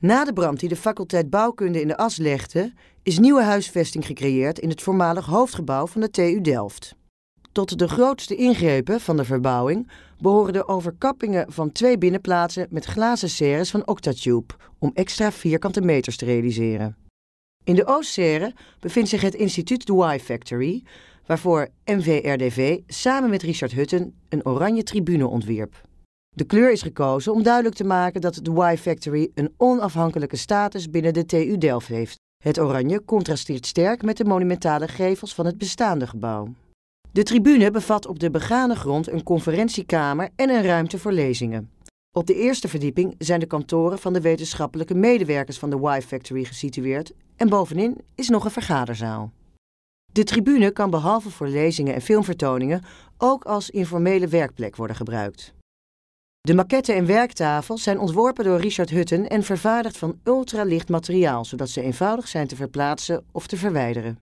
Na de brand die de faculteit bouwkunde in de as legde, is nieuwe huisvesting gecreëerd in het voormalig hoofdgebouw van de TU Delft. Tot de grootste ingrepen van de verbouwing behoren de overkappingen van twee binnenplaatsen met glazen serres van Octatube om extra vierkante meters te realiseren. In de Oostserre bevindt zich het instituut The Y Factory, waarvoor MVRDV samen met Richard Hutten een oranje tribune ontwierp. De kleur is gekozen om duidelijk te maken dat de Y Factory een onafhankelijke status binnen de TU Delft heeft. Het oranje contrasteert sterk met de monumentale gevels van het bestaande gebouw. De tribune bevat op de begane grond een conferentiekamer en een ruimte voor lezingen. Op de eerste verdieping zijn de kantoren van de wetenschappelijke medewerkers van de Y-Factory gesitueerd en bovenin is nog een vergaderzaal. De tribune kan behalve voor lezingen en filmvertoningen ook als informele werkplek worden gebruikt. De maquette en werktafels zijn ontworpen door Richard Hutten en vervaardigd van ultralicht materiaal, zodat ze eenvoudig zijn te verplaatsen of te verwijderen.